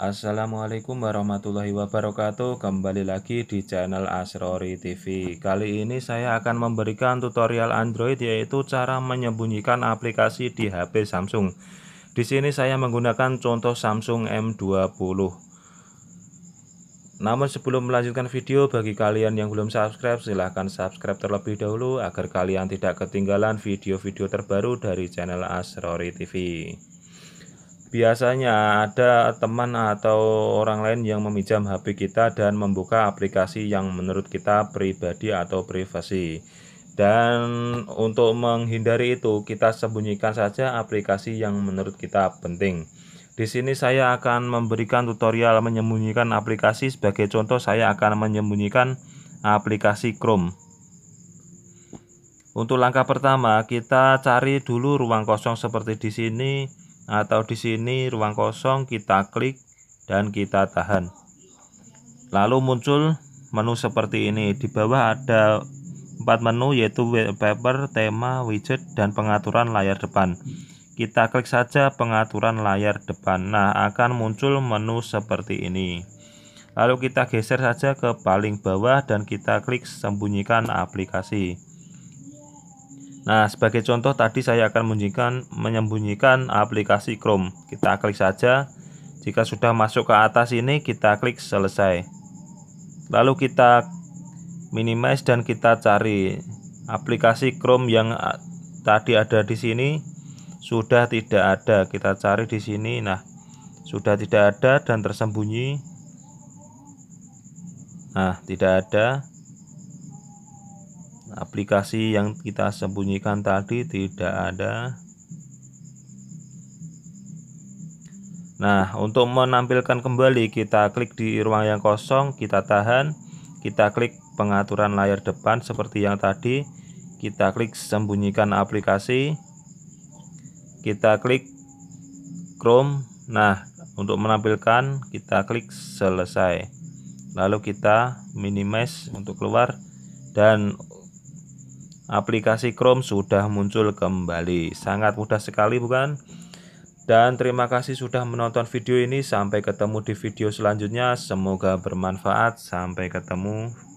Assalamualaikum warahmatullahi wabarakatuh Kembali lagi di channel Asrori TV Kali ini saya akan memberikan tutorial Android Yaitu cara menyembunyikan aplikasi di HP Samsung Di sini saya menggunakan contoh Samsung M20 Namun sebelum melanjutkan video Bagi kalian yang belum subscribe Silahkan subscribe terlebih dahulu Agar kalian tidak ketinggalan video-video terbaru dari channel Asrori TV Biasanya ada teman atau orang lain yang meminjam HP kita dan membuka aplikasi yang menurut kita pribadi atau privasi. Dan untuk menghindari itu, kita sembunyikan saja aplikasi yang menurut kita penting. Di sini saya akan memberikan tutorial menyembunyikan aplikasi. Sebagai contoh, saya akan menyembunyikan aplikasi Chrome. Untuk langkah pertama, kita cari dulu ruang kosong seperti di sini atau di sini ruang kosong kita klik dan kita tahan lalu muncul menu seperti ini di bawah ada empat menu yaitu wallpaper, tema, widget, dan pengaturan layar depan kita klik saja pengaturan layar depan nah akan muncul menu seperti ini lalu kita geser saja ke paling bawah dan kita klik sembunyikan aplikasi Nah, sebagai contoh tadi saya akan menyembunyikan, menyembunyikan aplikasi Chrome. Kita klik saja. Jika sudah masuk ke atas ini, kita klik selesai. Lalu kita minimize dan kita cari aplikasi Chrome yang eh, tadi ada di sini sudah tidak ada. Kita cari di sini. Nah, sudah tidak ada dan tersembunyi. Nah, tidak ada aplikasi yang kita sembunyikan tadi tidak ada nah untuk menampilkan kembali kita klik di ruang yang kosong kita tahan kita klik pengaturan layar depan seperti yang tadi kita klik sembunyikan aplikasi kita klik Chrome nah untuk menampilkan kita klik selesai lalu kita minimize untuk keluar dan aplikasi Chrome sudah muncul kembali. Sangat mudah sekali bukan? Dan terima kasih sudah menonton video ini. Sampai ketemu di video selanjutnya. Semoga bermanfaat. Sampai ketemu.